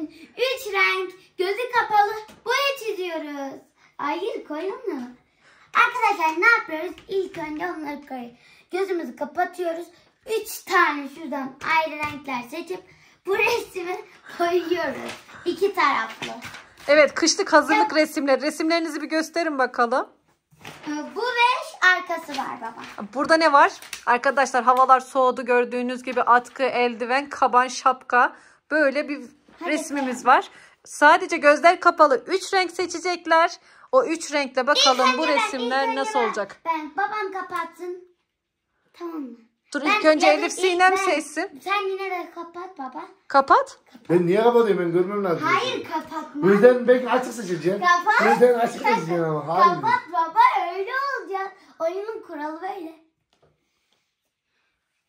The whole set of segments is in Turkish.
için üç renk gözü kapalı boya çiziyoruz. Hayır koy onu. Arkadaşlar ne yapıyoruz? İlk önce onları koy. Gözümüzü kapatıyoruz. Üç tane şuradan ayrı renkler seçip bu resmi koyuyoruz. İki taraflı. Evet kışlık hazırlık evet. resimleri. Resimlerinizi bir gösterin bakalım. Ee, bu ve arkası var baba. Burada ne var? Arkadaşlar havalar soğudu gördüğünüz gibi atkı, eldiven, kaban, şapka. Böyle bir Hadi resmimiz var. Sadece gözler kapalı 3 renk seçecekler. O 3 renkle bakalım ilk bu ben, resimler nasıl ben. olacak. Ben babam kapatsın. Tamam mı? Dur ben, ilk önce Elif Sinem seçsin. Sen yine de kapat baba. Kapat. Ben niye kapatayım ben görmem lazım. Hayır kapatma. Birden ben açık seçeceğim. Kapat. Birden açık seçeceğim ama. Hayır. Kapat baba öyle olacak. Oyunun kuralı böyle.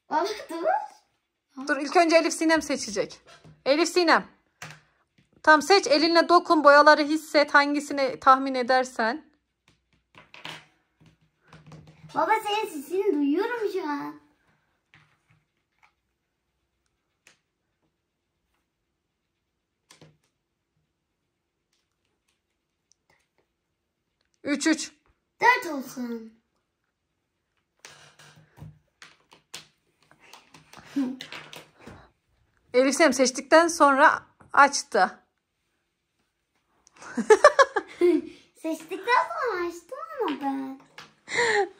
Baba dur. Dur ilk önce Elif Sinem seçecek. Elif Sinem. Tam seç elinle dokun boyaları hisset hangisini tahmin edersen. Baba senin sesini duyuyorum şu an. Üç üç. Dört olsun. Elifsem seçtikten sonra açtı. Seçtikten sonra açtım ama ben.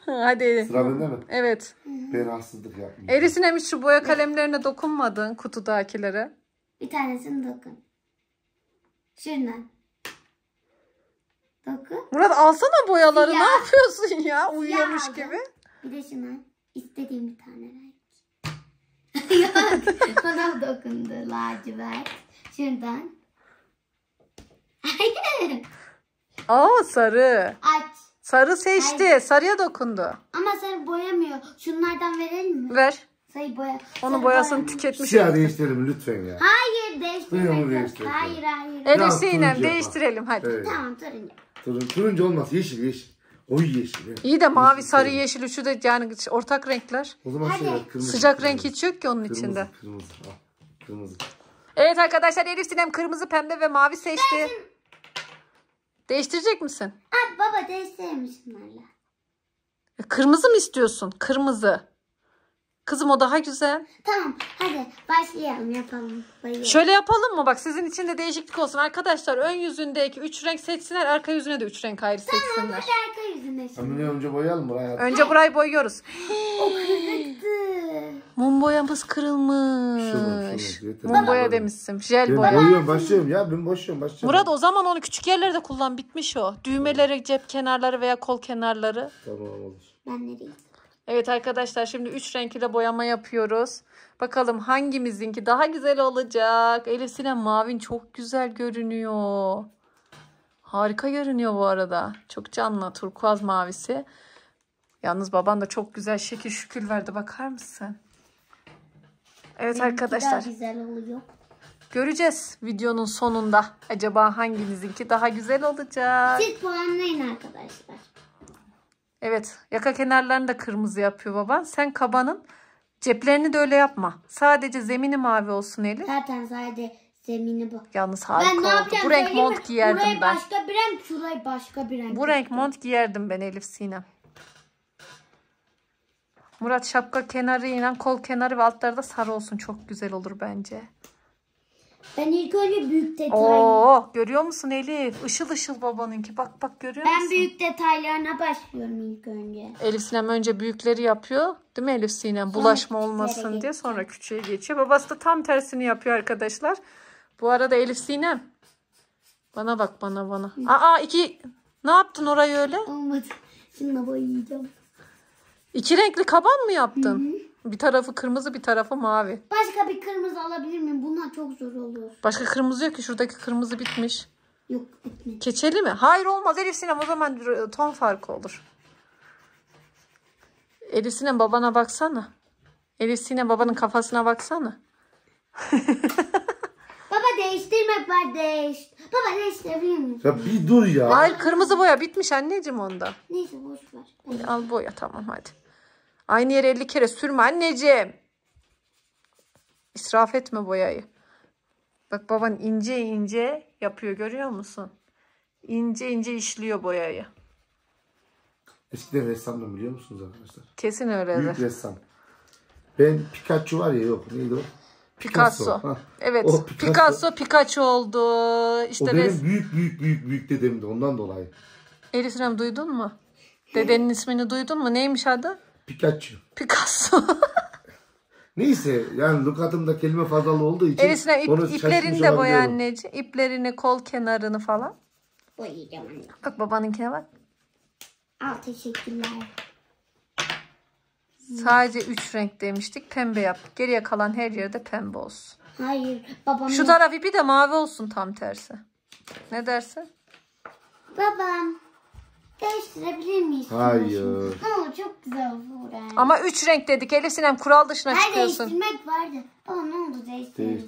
Hadi. Sıra bende mi? Evet. Ben haksızlık yapmayayım. Erisine mi şu boya kalemlerine dokunmadın kutudakilere? Bir tanesini dokun. Şuradan. Dokun. Murat alsana boyaları. Siyah. Ne yapıyorsun ya? Uyuyormuş Siyah. gibi. Bir de şuna. İstediğim bir tane renk. Yok. Bana dokundu lacivert. Şuradan. Hayır. Oo sarı. Aç. Sarı seçti. Hayır. Sarıya dokundu. Ama sarı boyamıyor. Şunlardan verelim mi? Ver. Sarı boya. Onu sarı boyasını boyamıyor. tüketmiş. şey değiştirelim lütfen ya. Hayır Suyunu değiştirelim. Hayır hayır. Evet. Elif Sinem değiştirelim hadi. Evet. Tamam turuncu. turuncu olmaz. Yeşil yeşil. Oy yeşil. evet. İyi de mavi, sarı, yeşil üçü de yani ortak renkler. O zaman Hadi. şöyle kırmızı. Sıcak kırmızı, renk hiç yok ki onun kırmızı, içinde. Kırmızı. Al. Kırmızı. Evet arkadaşlar Elif Sinem kırmızı, pembe ve mavi seçti. Değiştirecek misin? Abi baba değiştirmiş bunlarla. E, kırmızı mı istiyorsun? Kırmızı. Kızım o daha güzel. Tamam hadi başlayalım yapalım. Bayılır. Şöyle yapalım mı? Bak sizin için de değişiklik olsun. Arkadaşlar ön yüzündeki 3 renk seçsinler. Arka yüzüne de 3 renk ayrı Tamam hadi arka yüzüne şimdi. önce boyayalım burayı. Önce burayı boyuyoruz. Mum boyamız kırılmış. Mum boya demişsin. Jel Ben boya. boyuyorum başlıyorum ya. Ben boşuyorum başlıyorum. Murat o zaman onu küçük yerlerde kullan. Bitmiş o. Düğmeleri, cep kenarları veya kol kenarları. Tamam olur. Ben nereye? Evet arkadaşlar şimdi 3 renk ile boyama yapıyoruz. Bakalım hangimizinki daha güzel olacak. Elif Sinem mavin çok güzel görünüyor. Harika görünüyor bu arada. Çok canlı turkuaz mavisi. Yalnız baban da çok güzel şekil şükür verdi bakar mısın? Evet Benimki arkadaşlar. Daha güzel oluyor. Göreceğiz videonun sonunda. Acaba hanginizinki daha güzel olacak? Siz puanlayın arkadaşlar. Evet. Yaka kenarlarını da kırmızı yapıyor baban. Sen kabanın ceplerini de öyle yapma. Sadece zemini mavi olsun Elif. Zaten sadece zemini bu. Yalnız harika ben ne oldu. Bu renk mont giyerdim ben. başka bir renk, şurayı başka bir renk. Bu renk mont giyerdim ben Elif Sinem. Murat şapka kenarı ile kol kenarı ve altları da sarı olsun. Çok güzel olur bence. Ben ilk önce büyük detaylı. Oo, görüyor musun Elif? Işıl ışıl babanınki. Bak bak görüyor ben musun? Ben büyük detaylarına başlıyorum ilk önce. Elif Sinem önce büyükleri yapıyor. Değil mi Elif Sinem? Bulaşma sonra olmasın diye sonra küçüğe geçiyor. Babası da tam tersini yapıyor arkadaşlar. Bu arada Elif Sinem. Bana bak bana bana. Aa iki. Ne yaptın orayı öyle? Olmadı. Şimdi babayı yiyeceğim. İki renkli kaban mı yaptın? Hı hı. Bir tarafı kırmızı bir tarafı mavi. Başka bir kırmızı alabilir miyim? Bunlar çok zor olur. Başka kırmızı yok ki şuradaki kırmızı bitmiş. Yok bitmedi. Keçeli mi? Hayır olmaz Elif Sinem o zaman ton farkı olur. Elif Sinem babana baksana. Elif Sinem babanın kafasına baksana. Baba değiştirme kardeş. Baba değiştirebilir miyim? Ya bir dur ya. Hayır kırmızı boya bitmiş anneciğim onda. Neyse boş ver. Al boya tamam hadi. Aynı yere 50 kere sürme anneciğim. İsraf etme boyayı. Bak baban ince ince yapıyor görüyor musun? İnce ince işliyor boyayı. Eskiden ressamdım biliyor musunuz arkadaşlar? Kesin öyle. Büyük ressam. Ben Pikachu var ya yok neydi o? Picasso. Picasso. Evet. O Picasso. Picasso Pikachu oldu. İşte o benim büyük büyük büyük büyük dedemdi ondan dolayı. Elif duydun mu? Dedenin ismini duydun mu? Neymiş adı? Pikachu. Picasso. Neyse yani lukatımda kelime fazlalığı olduğu için Elisine ip, iplerini de boya anneciğim. İplerini, kol kenarını falan. Boyayacağım anne. Bak babanınkine bak. Al teşekkürler. Sadece üç renk demiştik. Pembe yap. Geriye kalan her yerde pembe olsun. Hayır babam. Şu taraf ipi de mavi olsun tam tersi. Ne dersin? Babam. Değiştirebilir miyiz? Hayır. Ama çok güzel olur yani. Ama üç renk dedik. Elif Sinem kural dışına Her çıkıyorsun. değiştirmek vardı. Ama ne oldu değiştirmek?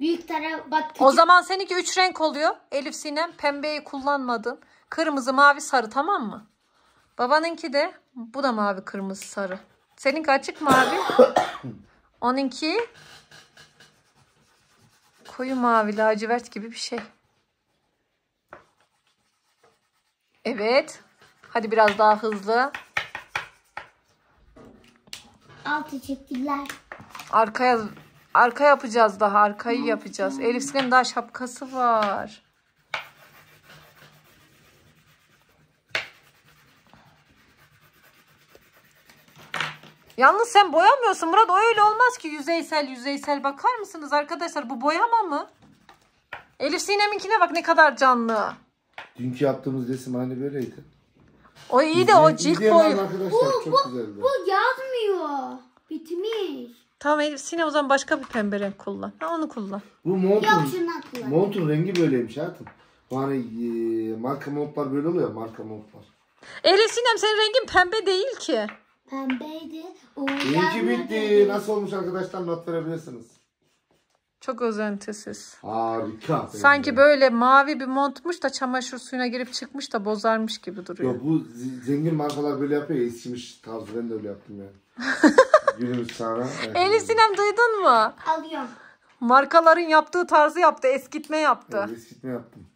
Büyük taraf bak küçük. O zaman seninki üç renk oluyor. Elif Sinem pembeyi kullanmadın. Kırmızı, mavi, sarı tamam mı? Babanınki de bu da mavi, kırmızı, sarı. Seninki açık mavi. Onunki koyu mavi lacivert gibi bir şey. Evet. Hadi biraz daha hızlı. Al teşekkürler. Arkaya arka yapacağız daha. Arkayı yapacağız. Elifsinin daha şapkası var. Yalnız sen boyamıyorsun Murat. O öyle olmaz ki yüzeysel yüzeysel. Bakar mısınız arkadaşlar? Bu boyama mı? Elif Sinem'inkine bak ne kadar canlı. Dünkü yaptığımız resim aynı böyleydi. O iyi de o cilt İzleyen boyu. Bu, çok bu, güzeldi. bu yazmıyor. Bitmiş. Tamam Elif Sine o zaman başka bir pembe renk kullan. Ha, onu kullan. Bu Yok montun, montun rengi böyleymiş hayatım. Bu hani e, marka montlar böyle oluyor marka montlar. Elif Sinem senin rengin pembe değil ki. Pembeydi. O bitti. Nasıl olmuş arkadaşlar not verebilirsiniz. Çok özentisiz. Harika. Sanki böyle mavi bir montmuş da çamaşır suyuna girip çıkmış da bozarmış gibi duruyor. Yok bu zengin markalar böyle yapıyor ya eskimiş tarzı ben de öyle yaptım ya. Günümüz sana. Elif Sinem duydun mu? Alıyorum. Markaların yaptığı tarzı yaptı. Eskitme yaptı. Evet, eskitme yaptım.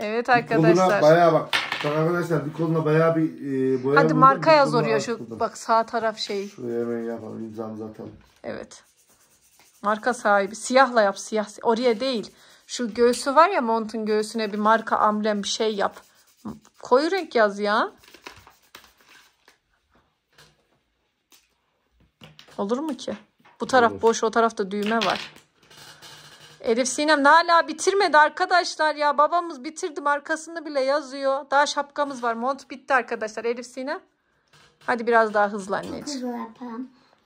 Evet arkadaşlar. Koluna bayağı bak Bak arkadaşlar bir koluna bayağı bir e, boya Hadi vurdum, marka yaz oraya şu astırdım. bak sağ taraf şey. Şuraya hemen yapalım imzamızı atalım. Evet. Marka sahibi siyahla yap siyah. Oraya değil. Şu göğsü var ya montun göğsüne bir marka amblem bir şey yap. Koyu renk yaz ya. Olur mu ki? Bu taraf Olur. boş o tarafta düğme var. Elif Sinem hala bitirmedi arkadaşlar ya. Babamız bitirdim arkasını bile yazıyor. Daha şapkamız var. Mont bitti arkadaşlar. Elif Sinem. Hadi biraz daha hızlı anneciğim. Çok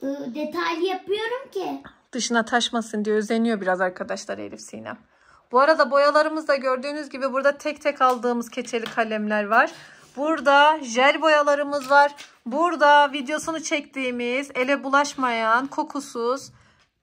hızlı Detaylı yapıyorum ki. Dışına taşmasın diye özeniyor biraz arkadaşlar Elif Sinem. Bu arada boyalarımız da gördüğünüz gibi burada tek tek aldığımız keçeli kalemler var. Burada jel boyalarımız var. Burada videosunu çektiğimiz ele bulaşmayan kokusuz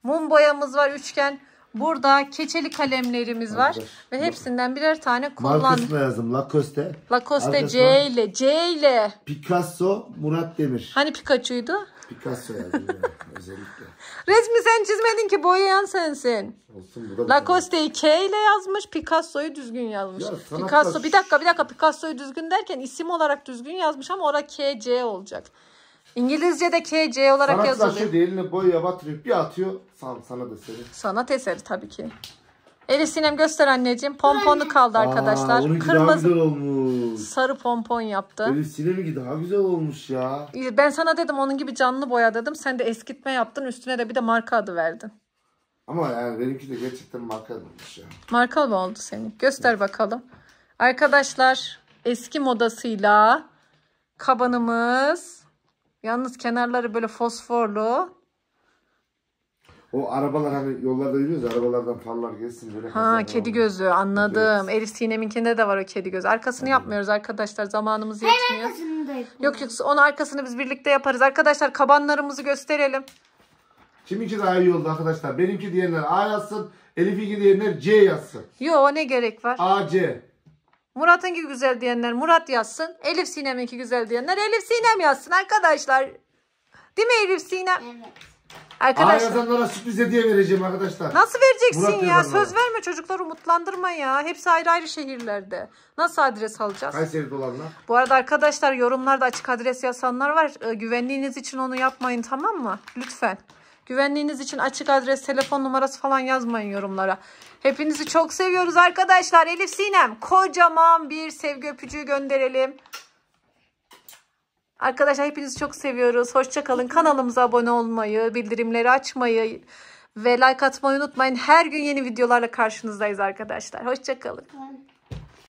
mum boyamız var üçgen. Burada keçeli kalemlerimiz var Arkadaş, ve hepsinden birer tane kullan. Markasını yazdım. Lacoste. Lacoste C ile. C ile. Picasso Murat Demir. Hani Pikachu'ydu? Picasso yazdım ya, özellikle. Resmi sen çizmedin ki boyayan sensin. Olsun burada. Lacoste'yi K ile yazmış, Picasso'yu düzgün yazmış. Ya, Picasso bir dakika bir dakika Picasso'yu düzgün derken isim olarak düzgün yazmış ama orada K C olacak. İngilizce'de K, C olarak Sanat şey yazılıyor. Sanatçı elini boyaya batırıp bir atıyor. San, sanat eseri. Sanat eseri tabii ki. Elif Sinem göster anneciğim. Pomponu kaldı arkadaşlar. Aa, Kırmızı daha olmuş. sarı pompon yaptı. Elif Sinem'inki daha güzel olmuş ya. Ben sana dedim onun gibi canlı boya dedim. Sen de eskitme yaptın. Üstüne de bir de marka adı verdin. Ama yani benimki de gerçekten marka olmuş ya. Marka mı oldu senin? Göster bakalım. Arkadaşlar eski modasıyla kabanımız Yalnız kenarları böyle fosforlu. O arabalar hani yollarda yürüyoruz arabalardan farlar gelsin böyle. Ha kedi gözü anladım. Evet. Elif Sinem'inkinde de var o kedi gözü. Arkasını Anladım. yapmıyoruz arkadaşlar zamanımız yetmiyor. Yok yok onun arkasını biz birlikte yaparız. Arkadaşlar kabanlarımızı gösterelim. Kiminki daha iyi oldu arkadaşlar? Benimki diyenler A yazsın, Elif'inki diyenler C yazsın. Yo ne gerek var? A, C. Murat'ınki güzel diyenler Murat yazsın. Elif Sinem'inki güzel diyenler Elif Sinem yazsın arkadaşlar. Değil mi Elif Sinem? Evet. Arkadaşlar. Aa, yazanlara sürpriz hediye vereceğim arkadaşlar. Nasıl vereceksin Murat ya? Yazanlara. Söz verme çocukları umutlandırma ya. Hepsi ayrı ayrı şehirlerde. Nasıl adres alacağız? Kayseri dolarla. Bu arada arkadaşlar yorumlarda açık adres yazanlar var. Ee, güvenliğiniz için onu yapmayın tamam mı? Lütfen. Güvenliğiniz için açık adres, telefon numarası falan yazmayın yorumlara. Hepinizi çok seviyoruz arkadaşlar. Elif Sinem kocaman bir sevgi öpücüğü gönderelim. Arkadaşlar hepinizi çok seviyoruz. Hoşçakalın. Kanalımıza abone olmayı, bildirimleri açmayı ve like atmayı unutmayın. Her gün yeni videolarla karşınızdayız arkadaşlar. Hoşçakalın.